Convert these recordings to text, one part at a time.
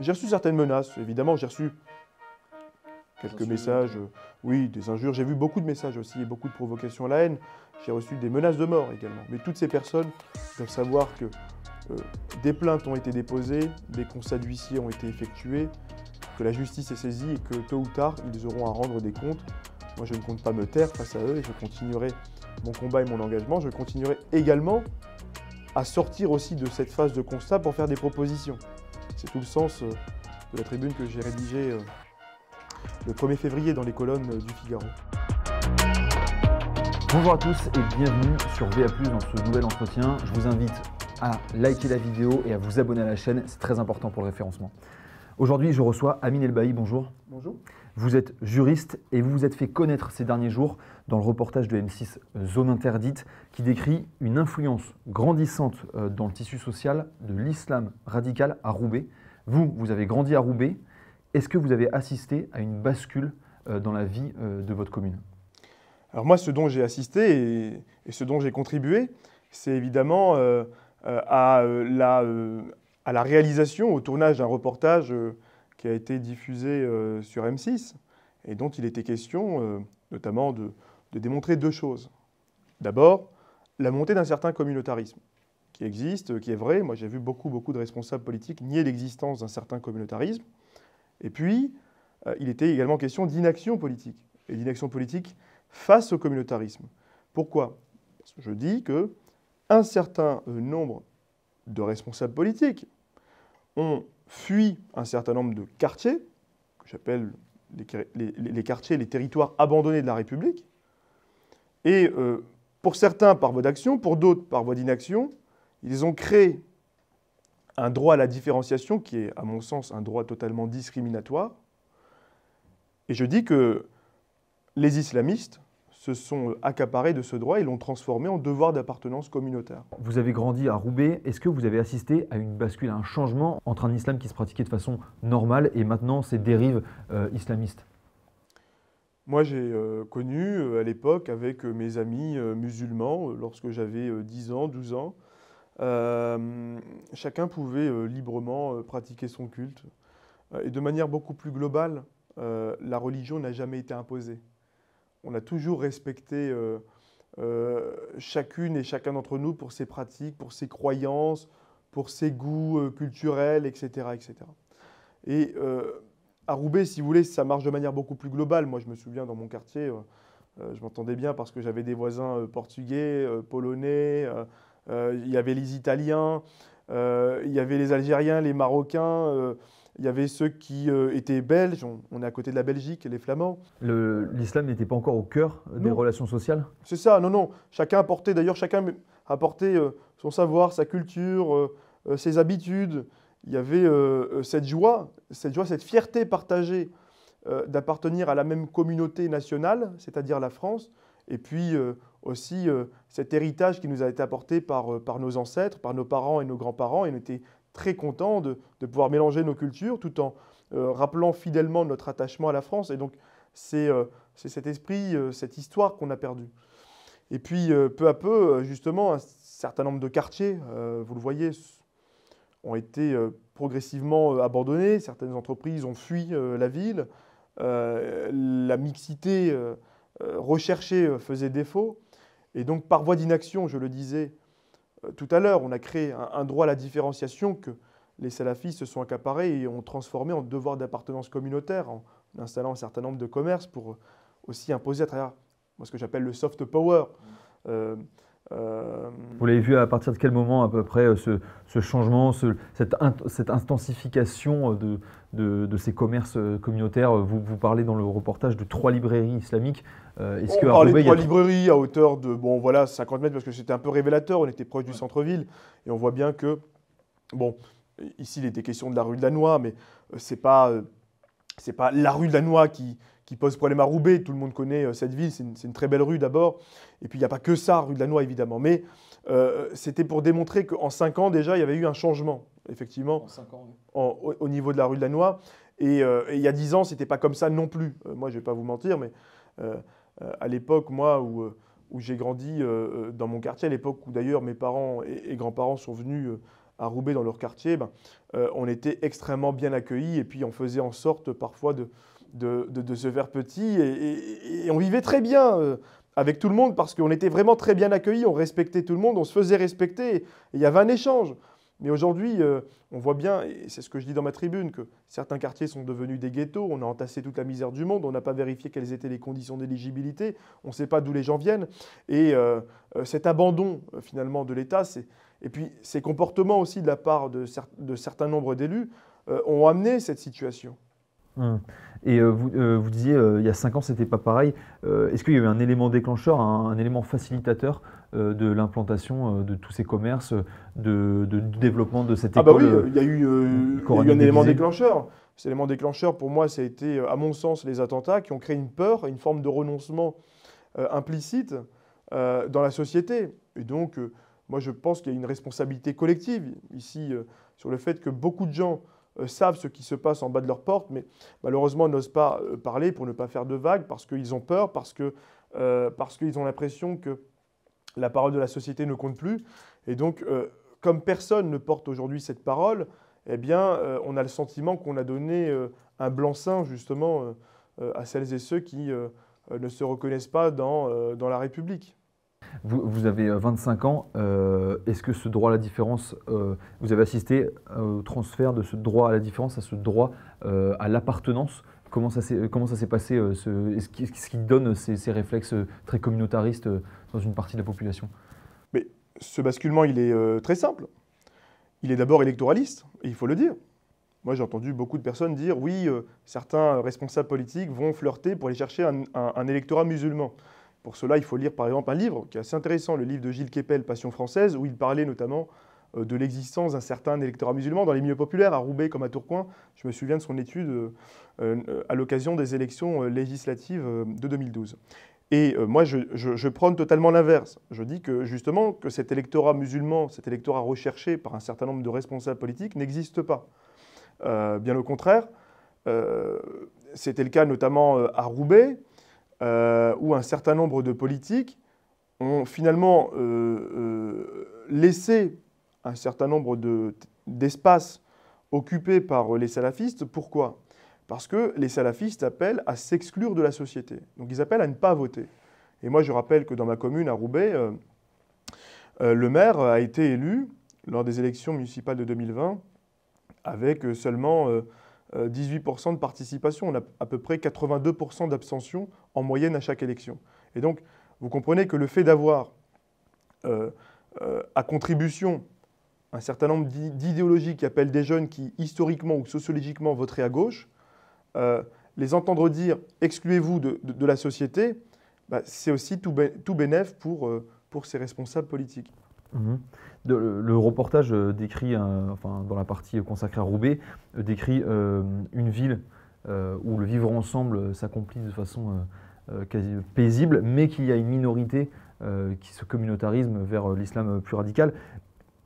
J'ai reçu certaines menaces, évidemment, j'ai reçu quelques messages, euh, oui, des injures. J'ai vu beaucoup de messages aussi beaucoup de provocations à la haine. J'ai reçu des menaces de mort également. Mais toutes ces personnes doivent savoir que euh, des plaintes ont été déposées, des constats d'huissier ont été effectués, que la justice est saisie et que tôt ou tard, ils auront à rendre des comptes. Moi, je ne compte pas me taire face à eux et je continuerai mon combat et mon engagement. Je continuerai également à sortir aussi de cette phase de constat pour faire des propositions. C'est tout le sens euh, de la tribune que j'ai rédigée euh, le 1er février dans les colonnes euh, du Figaro. Bonjour à tous et bienvenue sur VA+, dans ce nouvel entretien. Je vous invite à liker la vidéo et à vous abonner à la chaîne, c'est très important pour le référencement. Aujourd'hui, je reçois Amine Elbaï, bonjour. Bonjour. Vous êtes juriste et vous vous êtes fait connaître ces derniers jours dans le reportage de M6 Zone interdite qui décrit une influence grandissante euh, dans le tissu social de l'islam radical à Roubaix. Vous, vous avez grandi à Roubaix. Est-ce que vous avez assisté à une bascule euh, dans la vie euh, de votre commune Alors moi, ce dont j'ai assisté et, ce dont j'ai contribué, c'est évidemment à, la, réalisation, au tournage d'un reportage qui a été diffusé euh, sur M6 et dont il était question euh, notamment de, démontrer deux choses. D'abord, la montée d'un certain communautarisme qui existe, qui est vrai. Moi, j'ai vu beaucoup, beaucoup de responsables politiques nier l'existence d'un certain communautarisme. Et puis, euh, il était également question d'inaction politique, et d'inaction politique face au communautarisme. Pourquoi Parce que je dis que un certain nombre de responsables politiques ont fuient un certain nombre de quartiers, que j'appelle les, quartiers, les territoires abandonnés de la République. Et euh, pour certains, par voie d'action, pour d'autres, par voie d'inaction, ils ont créé un droit à la différenciation qui est, à mon sens, un droit totalement discriminatoire. Et je dis que les islamistes se sont euh, accaparés de ce droit et l'ont transformé en devoir d'appartenance communautaire. Vous avez grandi à Roubaix. Est-ce que vous avez assisté à une bascule, à un changement entre un islam qui se pratiquait de façon normale et maintenant ces dérives euh, islamistes moi, j'ai euh, connu à l'époque avec mes amis musulmans, lorsque j'avais 10 ans, 12 ans, chacun pouvait librement pratiquer son culte. et de manière beaucoup plus globale, la religion n'a jamais été imposée on a toujours respecté euh, euh, chacune et chacun d'entre nous pour ses pratiques, pour ses croyances, pour ses goûts euh, culturels, etc. etc. Et à Roubaix, si vous voulez, ça marche de manière beaucoup plus globale. Moi, je me souviens dans mon quartier, je m'entendais bien parce que j'avais des voisins portugais, polonais, il y avait les Italiens, il y avait les Algériens, les Marocains. Il y avait ceux qui euh, étaient belges, on, est à côté de la Belgique, les Flamands. L'islam n'était pas encore au cœur des relations sociales C'est ça, non, non. Chacun apportait, d'ailleurs, chacun apportait euh, son savoir, sa culture, euh, ses habitudes. Il y avait cette joie, cette joie, cette fierté partagée d'appartenir à la même communauté nationale, c'est-à-dire la France, et puis aussi cet héritage qui nous a été apporté par, par nos ancêtres, par nos parents et nos grands-parents, et très content de, pouvoir mélanger nos cultures tout en euh, rappelant fidèlement notre attachement à la France. Et donc, c'est euh, cet esprit, euh, cette histoire qu'on a perdue. Et puis, peu à peu, justement, un certain nombre de quartiers, vous le voyez, ont été progressivement abandonnés. Certaines entreprises ont fui la ville. la mixité recherchée faisait défaut. Et donc, par voie d'inaction, je le disais, tout à l'heure, on a créé un, droit à la différenciation que les salafistes se sont accaparés et ont transformé en devoir d'appartenance communautaire en installant un certain nombre de commerces pour aussi imposer à travers ce que j'appelle le soft power. Mm. Euh, euh, vous l'avez vu à partir de quel moment à peu près euh, ce, changement, cette, intensification euh, de, de, ces commerces communautaires vous, vous, parlez dans le reportage de trois librairies islamiques. est-ce on que parlait de trois librairies à hauteur de bon, voilà, 50 mètres parce que c'était un peu révélateur, on était proche du centre-ville et on voit bien que, bon, ici il était question de la rue de la Noix, mais c'est pas c'est pas la rue de la Noix qui, pose problème à Roubaix. Tout le monde connaît euh, cette ville, c'est une, très belle rue d'abord. Et puis il n'y a pas que ça, rue de la Noix évidemment. Mais euh, c'était pour démontrer qu'en cinq ans déjà, il y avait eu un changement, effectivement, au, niveau de la rue de la Noix. Euh, et, il y a dix ans, c'était pas comme ça non plus. moi, je vais pas vous mentir, mais à l'époque, moi, où, j'ai grandi dans mon quartier, à l'époque où d'ailleurs mes parents et grands-parents sont venus à Roubaix dans leur quartier, ben, euh, on était extrêmement bien accueillis et puis on faisait en sorte parfois de, de, de, se faire petit et, on vivait très bien. Euh, avec tout le monde parce qu'on était vraiment très bien accueillis, on respectait tout le monde, on se faisait respecter, il y avait un échange. Mais aujourd'hui, euh, on voit bien, et c'est ce que je dis dans ma tribune, que certains quartiers sont devenus des ghettos, on a entassé toute la misère du monde, on n'a pas vérifié quelles étaient les conditions d'éligibilité, on ne sait pas d'où les gens viennent. Et cet abandon, finalement, de l'État, c'est, et puis, ces comportements aussi de la part de, certains nombres d'élus euh, ont amené cette situation. Hum. Et euh, euh, vous, disiez, il y a cinq ans, c'était pas pareil. Est-ce qu'il y a eu un élément déclencheur, un, élément facilitateur de l'implantation de tous ces commerces, de, développement de cette école Ah bah oui, il y a eu, y a eu un élément déclencheur. Cet élément déclencheur, pour moi, ça a été, à mon sens, les attentats qui ont créé une peur, une forme de renoncement implicite dans la société. Et donc, moi je pense qu'il y a une responsabilité collective ici euh, sur le fait que beaucoup de gens euh, savent ce qui se passe en bas de leur porte, mais malheureusement n'osent pas euh, parler pour ne pas faire de vagues, parce qu'ils ont peur, parce qu'ils ont l'impression que la parole de la société ne compte plus. Et donc, comme personne ne porte aujourd'hui cette parole, eh bien, on a le sentiment qu'on a donné un blanc-seing justement à celles et ceux qui ne se reconnaissent pas dans la République. Vous, avez 25 euh, ans. Euh, est-ce que ce droit à la différence, euh, vous avez assisté au transfert de ce droit à la différence à ce droit à l'appartenance Comment ça s'est passé ce, ce qui, donne ces, réflexes très communautaristes dans une partie de la population Mais ce basculement, il est très simple. Il est d'abord électoraliste, il faut le dire. Moi, j'ai entendu beaucoup de personnes dire oui, certains responsables politiques vont flirter pour aller chercher un électorat musulman. Pour cela, il faut lire par exemple un livre qui est assez intéressant, le livre de Gilles Kepel, Passion française, où il parlait notamment euh, de l'existence d'un certain électorat musulman dans les milieux populaires, à Roubaix comme à Tourcoing. Je me souviens de son étude euh, euh, à l'occasion des élections législatives de 2012. Et moi, je, prône totalement l'inverse. Je dis que justement, que cet électorat musulman, cet électorat recherché par un certain nombre de responsables politiques n'existe pas. bien au contraire, c'était le cas notamment à Roubaix. Euh, où un certain nombre de politiques ont finalement euh, euh, laissé un certain nombre d'espaces occupés par les salafistes. Pourquoi Parce que les salafistes appellent à s'exclure de la société. Donc ils appellent à ne pas voter. Et moi, je rappelle que dans ma commune, à Roubaix, le maire a été élu lors des élections municipales de 2020 avec seulement 18% euh, de participation. On a à peu près 82% d'abstention en moyenne à chaque élection. Et donc, vous comprenez que le fait d'avoir euh, euh, à contribution un certain nombre d'idéologies qui appellent des jeunes qui, historiquement ou sociologiquement, voteraient à gauche, les entendre dire excluez-vous de, la société, bah, c'est aussi tout, bé bénéf pour, pour ces responsables politiques. Mhm. le, reportage euh, décrit, euh, enfin, dans la partie consacrée à Roubaix, euh, décrit une ville où le vivre ensemble s'accomplit de façon quasi paisible, mais qu'il y a une minorité qui se communautarisme vers l'islam plus radical.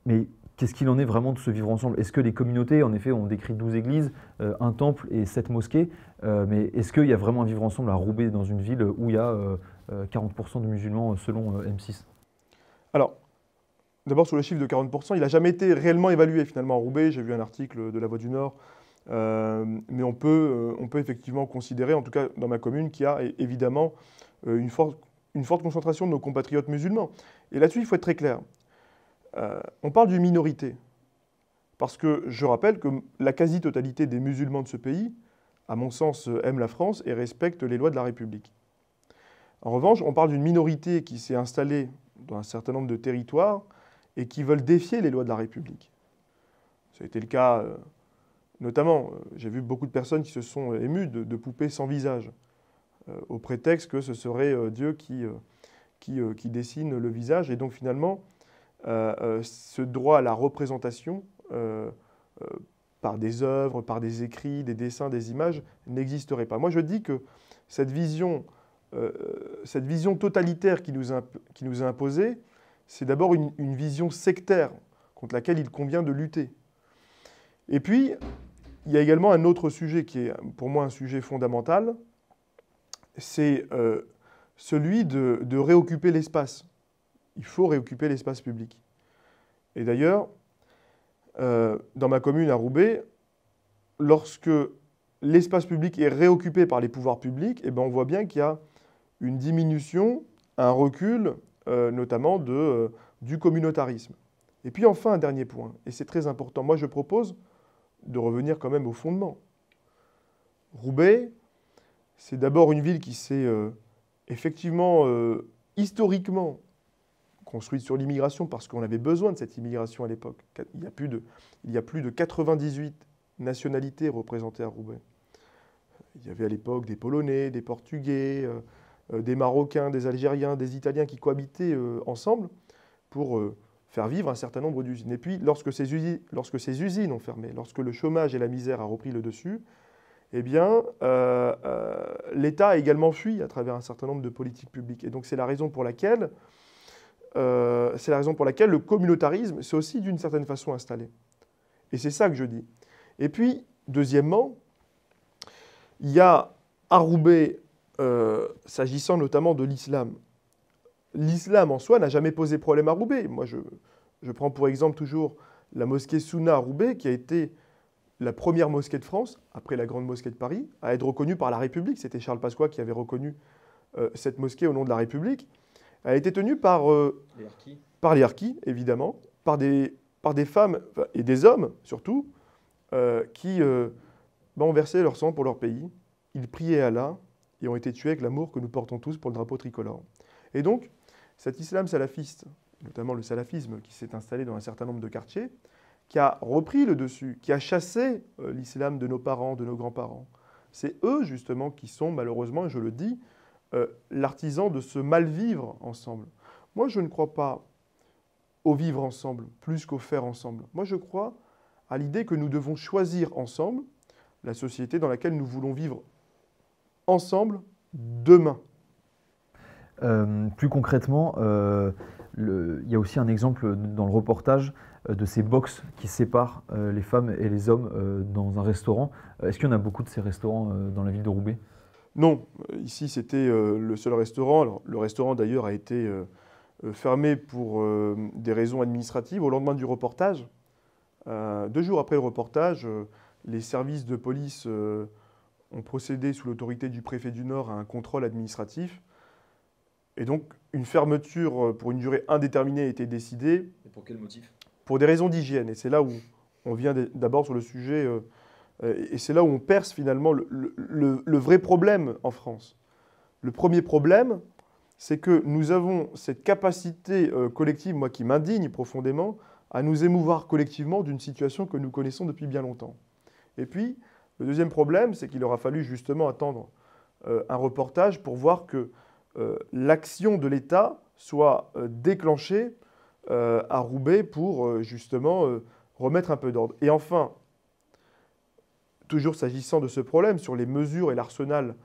Mais qu'est-ce qu'il en est vraiment de ce vivre ensemble Est-ce que les communautés, en effet, on décrit 12 églises, un temple et 7 mosquées, mais est-ce qu'il y a vraiment un vivre ensemble à Roubaix dans une ville où il y a 40% de musulmans selon M6 Alors, d'abord sur le chiffre de 40%, il n'a jamais été réellement évalué finalement à Roubaix. J'ai vu un article de La Voix du Nord. Euh, mais euh, on peut, effectivement considérer, en tout cas dans ma commune, qu'il y a évidemment euh, une forte, concentration de nos compatriotes musulmans. Et là-dessus, il faut être très clair. on parle d'une minorité. Parce que je rappelle que la quasi-totalité des musulmans de ce pays, à mon sens, aiment la France et respectent les lois de la République. En revanche, on parle d'une minorité qui s'est installée dans un certain nombre de territoires et qui veulent défier les lois de la République. Ça a été le cas, euh, notamment, euh, j'ai vu beaucoup de personnes qui se sont euh, émues de, poupées sans visage, au prétexte que ce serait Dieu qui, dessine le visage. Et donc finalement, ce droit à la représentation par des œuvres, par des écrits, des dessins, des images, n'existerait pas. Moi, je dis que cette vision, cette vision totalitaire qui nous, a, qui nous est imposée, c'est d'abord une, vision sectaire contre laquelle il convient de lutter. Et puis, il y a également un autre sujet qui est pour moi un sujet fondamental, c'est euh, celui de, réoccuper l'espace. Il faut réoccuper l'espace public. Et d'ailleurs, euh, dans ma commune à Roubaix, lorsque l'espace public est réoccupé par les pouvoirs publics, eh ben on voit bien qu'il y a une diminution, un recul euh, notamment de, euh, du communautarisme. Et puis enfin, un dernier point, et c'est très important, moi je propose de revenir quand même au fondement. Roubaix, c'est d'abord une ville qui s'est euh, effectivement, historiquement, construite sur l'immigration parce qu'on avait besoin de cette immigration à l'époque. Il, y a plus de, il y a plus de 98 nationalités représentées à Roubaix. Il y avait à l'époque des Polonais, des Portugais, euh, des Marocains, des Algériens, des Italiens qui cohabitaient euh, ensemble pour euh, faire vivre un certain nombre d'usines. Et puis, lorsque ces, usines, lorsque ces usines ont fermé, lorsque le chômage et la misère a repris le dessus, eh bien, l'État a également fui à travers un certain nombre de politiques publiques. Et donc, c'est la raison pour laquelle, c'est la raison pour laquelle le communautarisme s'est aussi d'une certaine façon installé. Et c'est ça que je dis. Et puis, deuxièmement, il y a à Roubaix euh, s'agissant notamment de l'islam, l'islam en soi n'a jamais posé problème à Roubaix. Moi, je, prends pour exemple toujours la mosquée Sunna à Roubaix, qui a été la première mosquée de France, après la grande mosquée de Paris, à être reconnue par la République. C'était Charles Pasqua qui avait reconnu euh, cette mosquée au nom de la République. Elle a été tenue par, euh, les par évidemment, par des, femmes et des hommes surtout, qui ben, ont versé leur sang pour leur pays. Ils priaient Allah, et ont été tués avec l'amour que nous portons tous pour le drapeau tricolore. Et donc, cet islam salafiste, notamment le salafisme qui s'est installé dans un certain nombre de quartiers, qui a repris le dessus, qui a chassé euh, l'islam de nos parents, de nos grands-parents, c'est eux justement qui sont malheureusement, et je le dis, euh, l'artisan de ce mal vivre ensemble. Moi, je ne crois pas au vivre ensemble plus qu'au faire ensemble. Moi, je crois à l'idée que nous devons choisir ensemble la société dans laquelle nous voulons vivre ensemble demain euh, Plus concrètement, euh, il y a aussi un exemple dans le reportage euh, de ces boxes qui séparent les femmes et les hommes dans un restaurant. Est-ce qu'il y en a beaucoup de ces restaurants dans la ville de Roubaix Non, ici c'était le seul restaurant. le restaurant d'ailleurs a été fermé pour des raisons administratives au lendemain du reportage. deux jours après le reportage, les services de police ont procédé sous l'autorité du préfet du Nord à un contrôle administratif. Et donc, une fermeture euh, pour une durée indéterminée a été décidée. Et pour quel motif Pour des raisons d'hygiène. Et c'est là où on vient d'abord sur le sujet, euh, euh, et c'est là où on perce finalement le, vrai problème en France. Le premier problème, c'est que nous avons cette capacité collective, moi qui m'indigne profondément, à nous émouvoir collectivement d'une situation que nous connaissons depuis bien longtemps. Et puis, le deuxième problème, c'est qu'il aura fallu justement attendre euh, un reportage pour voir que euh, l'action de l'État soit euh, déclenchée à Roubaix pour justement remettre un peu d'ordre. Et enfin, toujours s'agissant de ce problème sur les mesures et l'arsenal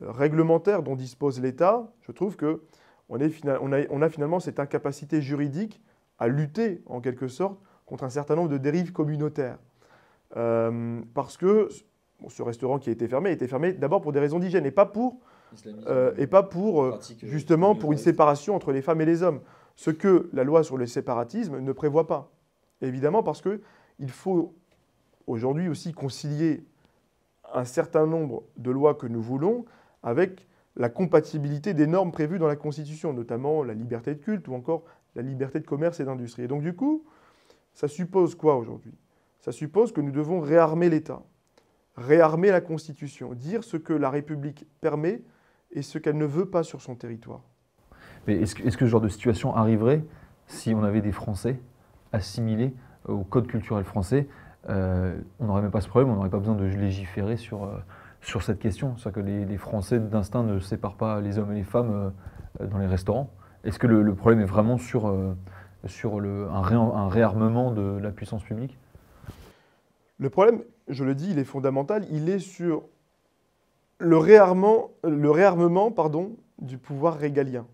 réglementaire dont dispose l'État, je trouve que on, a, finalement cette incapacité juridique à lutter en quelque sorte contre un certain nombre de dérives communautaires. parce que ce restaurant qui a été fermé a été fermé d'abord pour des raisons d'hygiène et pas pour, euh, et pas pour euh, euh, justement pour une séparation entre les femmes et les hommes. Ce que la loi sur le séparatisme ne prévoit pas. Évidemment parce que il faut aujourd'hui aussi concilier un certain nombre de lois que nous voulons avec la compatibilité des normes prévues dans la Constitution, notamment la liberté de culte ou encore la liberté de commerce et d'industrie. Et donc du coup, ça suppose quoi aujourd'hui Ça suppose que nous devons réarmer l'État réarmer la Constitution, dire ce que la République permet et ce qu'elle ne veut pas sur son territoire. Mais est-ce que, ce genre de situation arriverait si on avait des Français assimilés au code culturel français euh, On n'aurait même pas ce problème, on n'aurait pas besoin de légiférer sur, euh, sur cette question. cest à que les, Français d'instinct ne séparent pas les hommes et les femmes euh, dans les restaurants. Est-ce que le, problème est vraiment sur, sur un réarmement de la puissance publique Le problème, je le dis, il est fondamental, il est sur le réarmement, le réarmement pardon, du pouvoir régalien.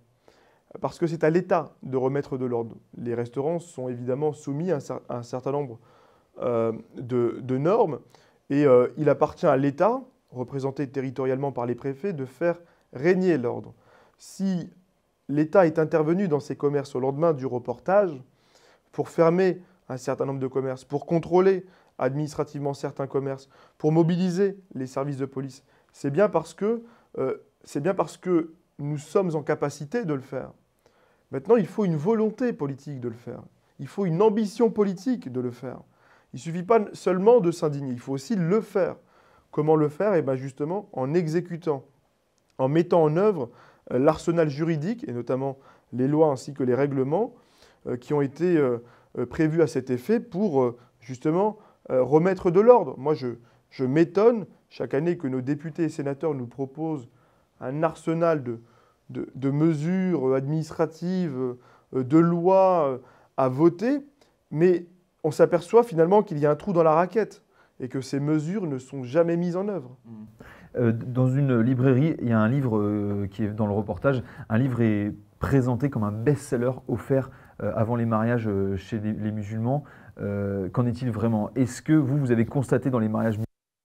Parce que c'est à l'État de remettre de l'ordre. Les restaurants sont évidemment soumis à un, certain nombre euh, de, normes et euh, il appartient à l'État, représenté territorialement par les préfets, de faire régner l'ordre. Si l'État est intervenu dans ces commerces au lendemain du reportage pour fermer un certain nombre de commerces, pour contrôler administrativement certains commerces, pour mobiliser les services de police, c'est bien parce que euh, bien parce que nous sommes en capacité de le faire. Maintenant, il faut une volonté politique de le faire. Il faut une ambition politique de le faire. Il ne suffit pas seulement de s'indigner, il faut aussi le faire. Comment le faire et eh bien justement en exécutant, en mettant en œuvre euh, l'arsenal juridique, et notamment les lois ainsi que les règlements euh, qui ont été prévus à cet effet pour justement euh, remettre de l'ordre. Moi, je, je m'étonne chaque année que nos députés et sénateurs nous proposent un arsenal de, de, de mesures administratives, euh, de lois euh, à voter, mais on s'aperçoit finalement qu'il y a un trou dans la raquette et que ces mesures ne sont jamais mises en œuvre. Mmh. Dans une librairie, il y a un livre qui est dans le reportage. Un livre est présenté comme un best-seller offert avant les mariages chez les musulmans. Euh, qu'en est-il vraiment Est-ce que vous, vous avez constaté dans les mariages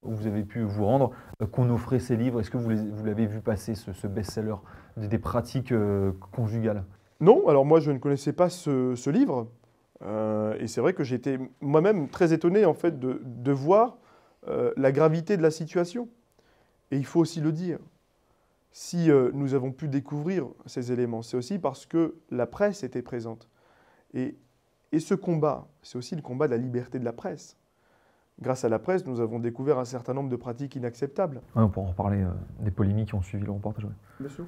où vous avez pu vous rendre euh, qu'on offrait ces livres Est-ce que vous, vous l'avez vu passer, ce, best-seller des, pratiques euh, conjugales Non, alors moi je ne connaissais pas ce, livre. et c'est vrai que j'étais moi-même très étonné en fait de, voir la gravité de la situation. Et il faut aussi le dire. Si nous avons pu découvrir ces éléments, c'est aussi parce que la presse était présente. Et et ce combat, c'est aussi le combat de la liberté de la presse. Grâce à la presse, nous avons découvert un certain nombre de pratiques inacceptables. on pourra en reparler euh, des polémiques qui ont suivi le reportage. Bien sûr.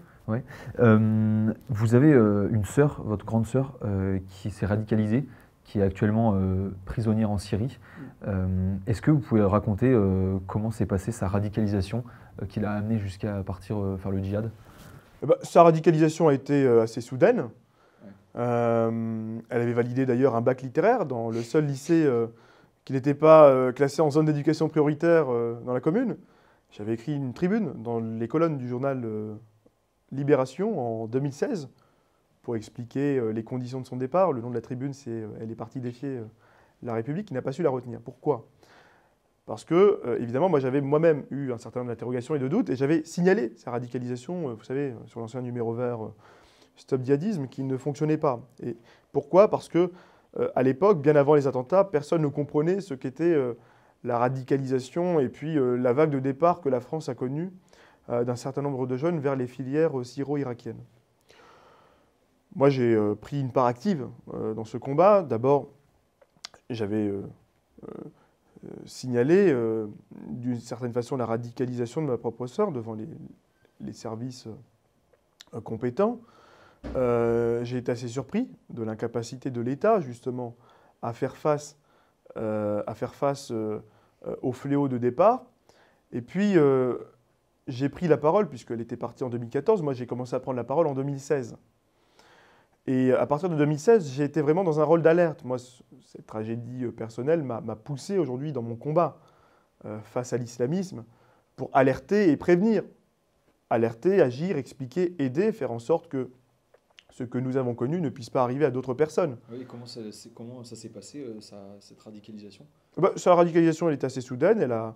Euh, vous avez euh, une sœur, votre grande sœur, qui s'est radicalisée, qui est actuellement prisonnière en Syrie. Mm. Est-ce que vous pouvez raconter comment s'est passée sa radicalisation qui l'a amenée jusqu'à partir faire le djihad eh ben, Sa radicalisation a été assez soudaine. Euh, elle avait validé d'ailleurs un bac littéraire dans le seul lycée euh, qui n'était pas euh, classé en zone d'éducation prioritaire dans la commune. J'avais écrit une tribune dans les colonnes du journal Libération en 2016 pour expliquer les conditions de son départ. Le nom de la tribune, c'est Elle est partie défier la République, qui n'a pas su la retenir. Pourquoi Parce que, évidemment, moi j'avais moi-même eu un certain nombre d'interrogations et de doutes, et j'avais signalé sa radicalisation, vous savez, sur l'ancien numéro vert stop-djihadisme qui ne fonctionnait pas. Et pourquoi Parce que euh, à l'époque, bien avant les attentats, personne ne comprenait ce qu'était euh, la radicalisation et puis euh, la vague de départ que la France a connue d'un certain nombre de jeunes vers les filières syro-irakiennes. Moi, j'ai pris une part active dans ce combat. D'abord, j'avais signalé d'une certaine façon la radicalisation de ma propre sœur devant les services compétents. Euh, j'ai été assez surpris de l'incapacité de l'État, justement, à faire face, euh, à faire face euh, au fléau de départ. Et puis, j'ai pris la parole, puisqu'elle était partie en 2014, moi j'ai commencé à prendre la parole en 2016. Et à partir de 2016, j'ai été vraiment dans un rôle d'alerte. Moi, cette tragédie personnelle m'a poussé aujourd'hui dans mon combat face à l'islamisme pour alerter et prévenir. Alerter, agir, expliquer, aider, faire en sorte que ce que nous avons connu ne puisse pas arriver à d'autres personnes. Oui, comment ça, s'est passé, euh, cette radicalisation bah, Sa radicalisation, elle est assez soudaine. Elle a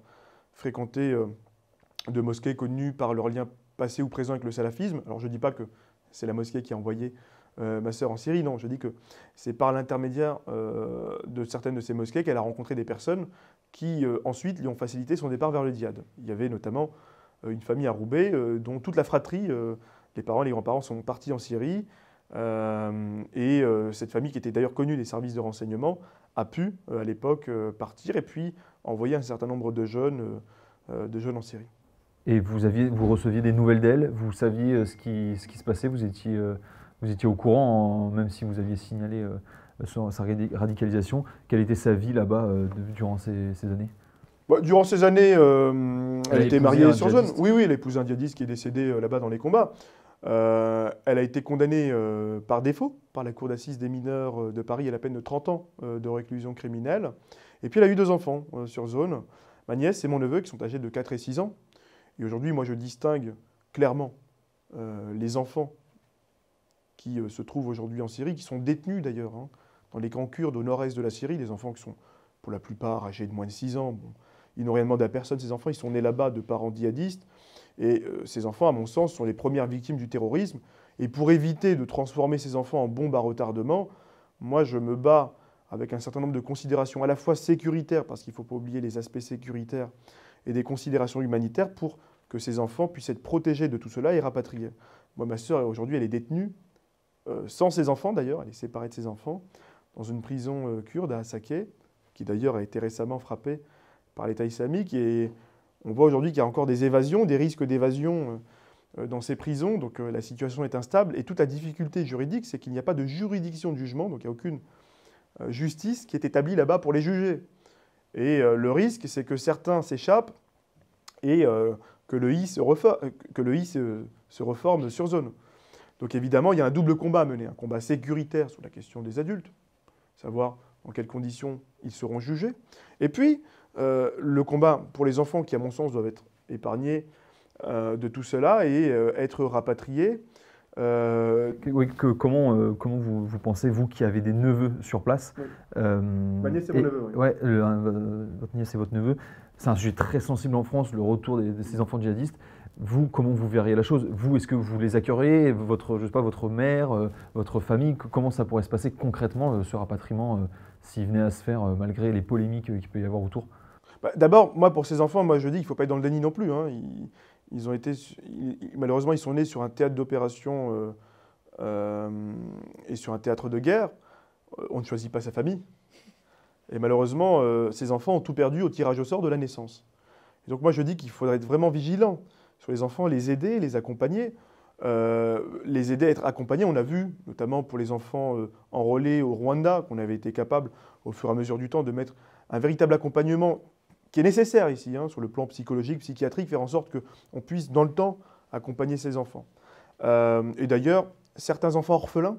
fréquenté euh, de mosquées connues par leur lien passé ou présent avec le salafisme. Alors je ne dis pas que c'est la mosquée qui a envoyé euh, ma sœur en Syrie, non, je dis que c'est par l'intermédiaire de certaines de ces mosquées qu'elle a rencontré des personnes qui ensuite lui ont facilité son départ vers le djihad. Il y avait notamment une famille à Roubaix dont toute la fratrie, les parents et les grands-parents sont partis en Syrie. Euh, et euh, cette famille, qui était d'ailleurs connue des services de renseignement, a pu euh, à l'époque partir et puis envoyer un certain nombre de jeunes, de jeunes en Syrie. Et vous, aviez, vous receviez des nouvelles d'elle, vous saviez ce qui, ce qui se passait, vous étiez, vous étiez au courant, même si vous aviez signalé sa radicalisation. Quelle était sa vie là-bas bah, durant ces, années Durant ces années, elle, était mariée sur jeune. Oui, oui, elle épouse djihadiste qui est décédé là-bas dans les combats. Euh, elle a été condamnée euh, par défaut par la Cour d'assises des mineurs euh, de Paris à la peine de 30 ans de réclusion criminelle. Et puis elle a eu deux enfants sur zone, ma nièce et mon neveu, qui sont âgés de 4 et 6 ans. Et aujourd'hui, moi, je distingue clairement les enfants qui se trouvent aujourd'hui en Syrie, qui sont détenus d'ailleurs, hein, dans les camps kurdes au nord-est de la Syrie, des enfants qui sont pour la plupart âgés de moins de 6 ans. ils n'ont rien demandé à personne, ces enfants, ils sont nés là-bas de parents djihadistes et euh, ces enfants, à mon sens, sont les premières victimes du terrorisme. Et pour éviter de transformer ces enfants en bombes à retardement, moi, je me bats avec un certain nombre de considérations, à la fois sécuritaires, parce qu'il ne faut pas oublier les aspects sécuritaires, et des considérations humanitaires pour que ces enfants puissent être protégés de tout cela et rapatriés. Moi, ma sœur, aujourd'hui, elle est détenue, euh, sans ses enfants d'ailleurs, elle est séparée de ses enfants, dans une prison euh, kurde à Asaké, qui d'ailleurs a été récemment frappée par l'État islamique. Et on voit aujourd'hui qu'il y a encore des évasions, des risques d'évasion euh, euh, dans ces prisons, donc euh, la situation est instable. Et toute la difficulté juridique, c'est qu'il n'y a pas de juridiction de jugement, donc il n'y a aucune justice qui est établie là-bas pour les juger. Et le risque, c'est que certains s'échappent et que le I se, reforme sur zone. Donc évidemment, il y a un double combat à mener, un combat sécuritaire sur la question des adultes, savoir en quelles conditions ils seront jugés, et puis euh, le combat pour les enfants, qui à mon sens doivent être épargnés euh, de tout cela et euh, être rapatriés. comment, comment vous, pensez, vous qui avez des neveux sur place votre nièce, c'est votre neveu. C'est un sujet très sensible en France, le retour de ces enfants djihadistes. Vous, comment vous verriez la chose Vous, est-ce que vous les accueilleriez Votre, je sais pas, votre mère, votre famille Comment ça pourrait se passer concrètement, ce rapatriement, s'il venait à se faire, malgré les polémiques qu'il peut y avoir autour bah, d'abord, moi, pour ces enfants, moi, je dis qu'il ne faut pas être dans le déni non plus. Hein. Ils, ont été, malheureusement, ils sont nés sur un théâtre d'opération euh, euh, et sur un théâtre de guerre. Euh, on ne choisit pas sa famille. Et malheureusement, ces enfants ont tout perdu au tirage au sort de la naissance. donc moi, je dis qu'il faudrait être vraiment vigilant sur les enfants, les aider, les accompagner. les aider à être accompagnés. On a vu, notamment pour les enfants enrôlés au Rwanda, qu'on avait été capable, au fur et à mesure du temps, de mettre un véritable accompagnement qui est nécessaire ici, hein, sur le plan psychologique, psychiatrique, faire en sorte qu'on puisse, dans le temps, accompagner ces enfants. Euh, et d'ailleurs, certains enfants orphelins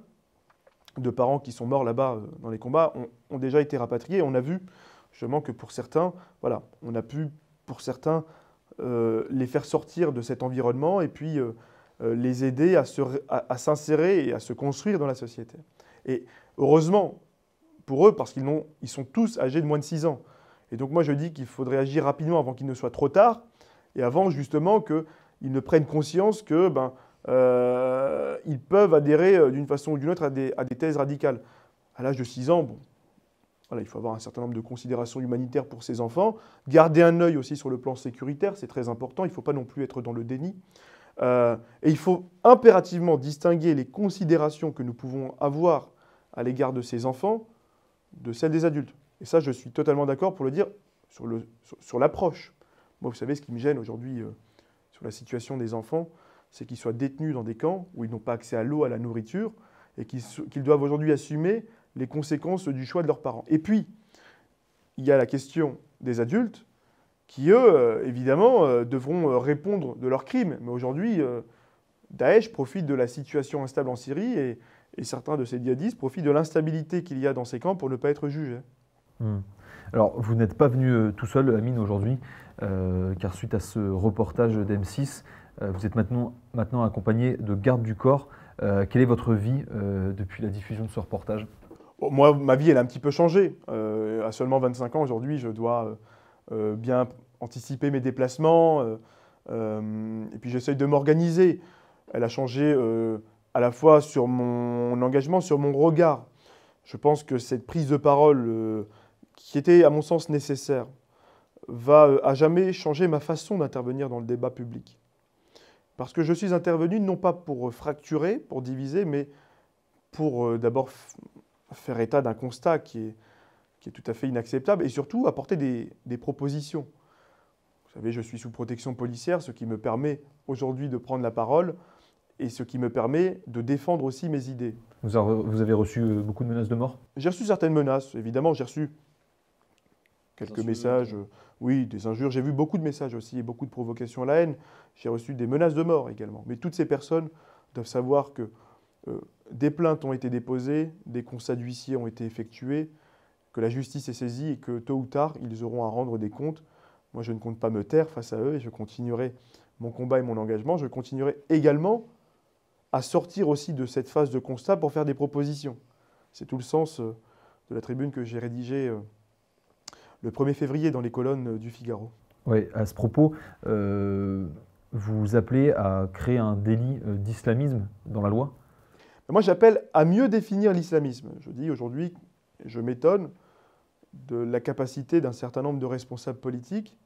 de parents qui sont morts là-bas euh, dans les combats ont, déjà été rapatriés. On a vu justement que pour certains, voilà, on a pu, pour certains, euh, les faire sortir de cet environnement et puis les aider à s'insérer à, et à se construire dans la société. Et heureusement pour eux, parce qu'ils ils sont tous âgés de moins de 6 ans. Et donc moi je dis qu'il faudrait agir rapidement avant qu'il ne soit trop tard et avant justement qu'ils ne prennent conscience que ben, euh, ils peuvent adhérer euh, d'une façon ou d'une autre à des, thèses radicales. À l'âge de 6 ans, bon, voilà, il faut avoir un certain nombre de considérations humanitaires pour ces enfants. Garder un œil aussi sur le plan sécuritaire, c'est très important. Il ne faut pas non plus être dans le déni. Euh, et il faut impérativement distinguer les considérations que nous pouvons avoir à l'égard de ces enfants de celles des adultes. Et ça, je suis totalement d'accord pour le dire sur l'approche. Moi, vous savez, ce qui me gêne aujourd'hui euh, sur la situation des enfants, c'est qu'ils soient détenus dans des camps où ils n'ont pas accès à l'eau, à la nourriture, et qu'ils doivent aujourd'hui assumer les conséquences du choix de leurs parents. Et puis, il y a la question des adultes qui, eux, euh, évidemment, euh, devront répondre de leurs crimes. Mais aujourd'hui, Daesh profite de la situation instable en Syrie et, et certains de ces djihadistes profitent de l'instabilité qu'il y a dans ces camps pour ne pas être jugés. Hmm. Alors, vous n'êtes pas venu euh, tout seul, Amine, aujourd'hui, euh, car suite à ce reportage d'M6, euh, vous êtes maintenant, maintenant accompagné de gardes du corps. quelle est votre vie depuis la diffusion de ce reportage Moi, ma vie, elle a un petit peu changé. à seulement 25 ans, aujourd'hui, je dois bien anticiper mes déplacements, et puis j'essaye de m'organiser. Elle a changé à la fois sur mon engagement, sur mon regard. Je pense que cette prise de parole qui était à mon sens nécessaire, va euh, à jamais changer ma façon d'intervenir dans le débat public. Parce que je suis intervenu non pas pour euh, fracturer, pour diviser, mais pour euh, d'abord faire état d'un constat qui est, qui est tout à fait inacceptable et surtout apporter des, des propositions. Vous savez, je suis sous protection policière, ce qui me permet aujourd'hui de prendre la parole et ce qui me permet de défendre aussi mes idées. Vous, avez reçu beaucoup de menaces de mort J'ai reçu certaines menaces, évidemment. J'ai reçu quelques messages, euh, oui, des injures. J'ai vu beaucoup de messages aussi et beaucoup de provocations à la haine. J'ai reçu des menaces de mort également. Mais toutes ces personnes doivent savoir que euh, des plaintes ont été déposées, des constats d'huissiers ont été effectués, que la justice est saisie et que tôt ou tard, ils auront à rendre des comptes. Moi, je ne compte pas me taire face à eux et je continuerai mon combat et mon engagement. Je continuerai également à sortir aussi de cette phase de constat pour faire des propositions. C'est tout le sens euh, de la tribune que j'ai rédigée le 1er février dans les colonnes euh, du Figaro. Oui, à ce propos, euh, vous appelez à créer un délit euh, d'islamisme dans la loi Moi, j'appelle à mieux définir l'islamisme. Je dis aujourd'hui, je m'étonne de la capacité d'un certain nombre de responsables politiques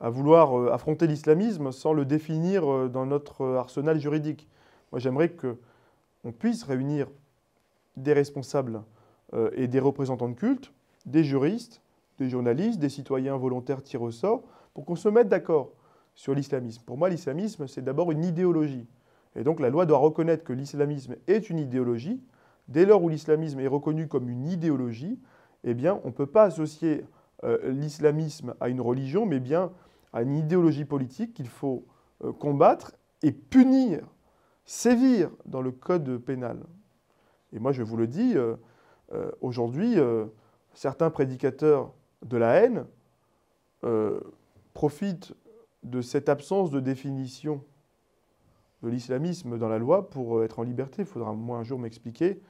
à vouloir affronter l'islamisme sans le définir dans notre arsenal juridique. Moi, j'aimerais qu'on puisse réunir des responsables et des représentants de culte, des juristes, des journalistes, des citoyens volontaires tirent au sort, pour qu'on se mette d'accord sur l'islamisme. Pour moi, l'islamisme, c'est d'abord une idéologie. Et donc la loi doit reconnaître que l'islamisme est une idéologie. Dès lors où l'islamisme est reconnu comme une idéologie, eh bien, on ne peut pas associer euh, l'islamisme à une religion, mais bien à une idéologie politique qu'il faut euh, combattre et punir, sévir dans le code pénal. Et moi, je vous le dis, euh, aujourd'hui, certains prédicateurs de la haine euh, profite de cette absence de définition de l'islamisme dans la loi pour euh, être en liberté. Il faudra moi un jour m'expliquer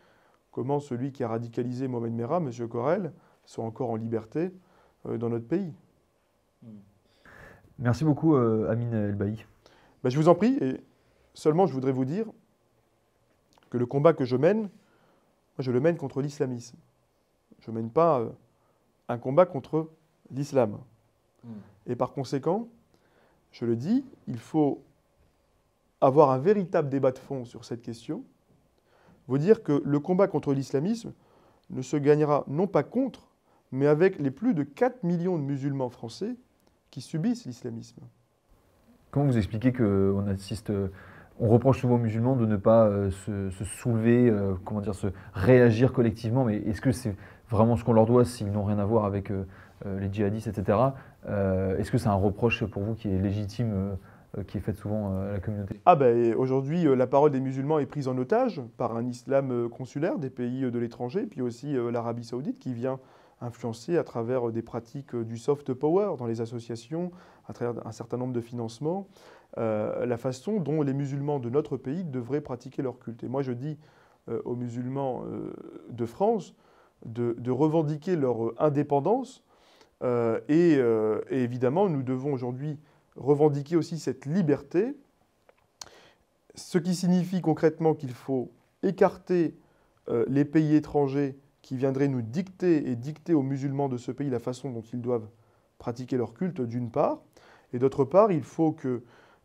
comment celui qui a radicalisé Mohamed Merah, M. Corel, soit encore en liberté euh, dans notre pays. Merci beaucoup, Amin Amine Elbaï. Ben, je vous en prie, et seulement je voudrais vous dire que le combat que je mène, je le mène contre l'islamisme. Je ne mène pas un combat contre l'islam. Hmm. Et par conséquent, je le dis, il faut avoir un véritable débat de fond sur cette question, vous dire que le combat contre l'islamisme ne se gagnera non pas contre, mais avec les plus de 4 millions de musulmans français qui subissent l'islamisme. Comment vous expliquez qu'on assiste, on reproche souvent aux musulmans de ne pas euh, se, se soulever, euh, comment dire, se réagir collectivement, mais est-ce que c'est vraiment ce qu'on leur doit s'ils n'ont rien à voir avec euh, euh, les djihadistes, etc. Euh, est-ce que c'est un reproche pour vous qui est légitime qui est faite souvent à la communauté. Ah ben aujourd'hui, la parole des musulmans est prise en otage par un islam consulaire des pays de l'étranger, puis aussi l'Arabie saoudite qui vient influencer à travers des pratiques du soft power dans les associations, à travers un certain nombre de financements, la façon dont les musulmans de notre pays devraient pratiquer leur culte. Et moi je dis aux musulmans de France, de, revendiquer leur euh, indépendance. Euh, euh, et, évidemment, nous devons aujourd'hui revendiquer aussi cette liberté, ce qui signifie concrètement qu'il faut écarter les pays étrangers qui viendraient nous dicter et dicter aux musulmans de ce pays la façon dont ils doivent pratiquer leur culte, d'une part, et d'autre part, il faut, que,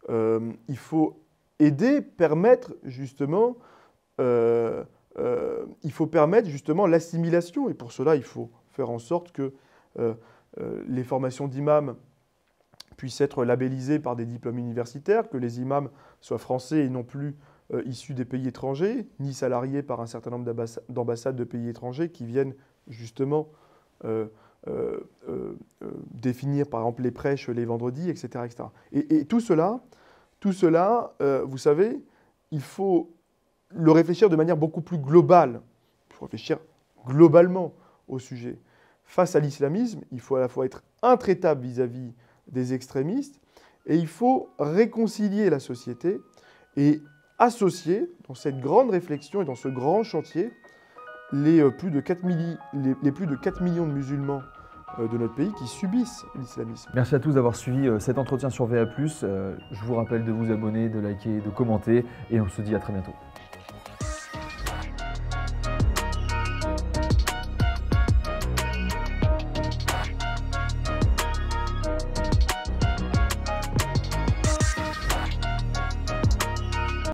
il faut aider, permettre justement euh, il faut permettre justement l'assimilation. Et pour cela, il faut faire en sorte que euh, euh, les formations d'imams puissent être labellisées par des diplômes universitaires, que les imams soient français et non plus issus des pays étrangers, ni salariés par un certain nombre d'ambassades de pays étrangers qui viennent justement définir par exemple les prêches les vendredis, etc. Et, et tout cela, tout cela vous savez, il faut le réfléchir de manière beaucoup plus globale. Il réfléchir globalement au sujet. Face à l'islamisme, il faut à la fois être intraitable vis-à-vis des extrémistes et il faut réconcilier la société et associer dans cette grande réflexion et dans ce grand chantier les euh, plus de 4, les plus de 4 millions de musulmans euh, de notre pays qui subissent l'islamisme. Merci à tous d'avoir suivi euh, cet entretien sur VA+. Je vous rappelle de vous abonner, de liker, de commenter et on se dit à très bientôt.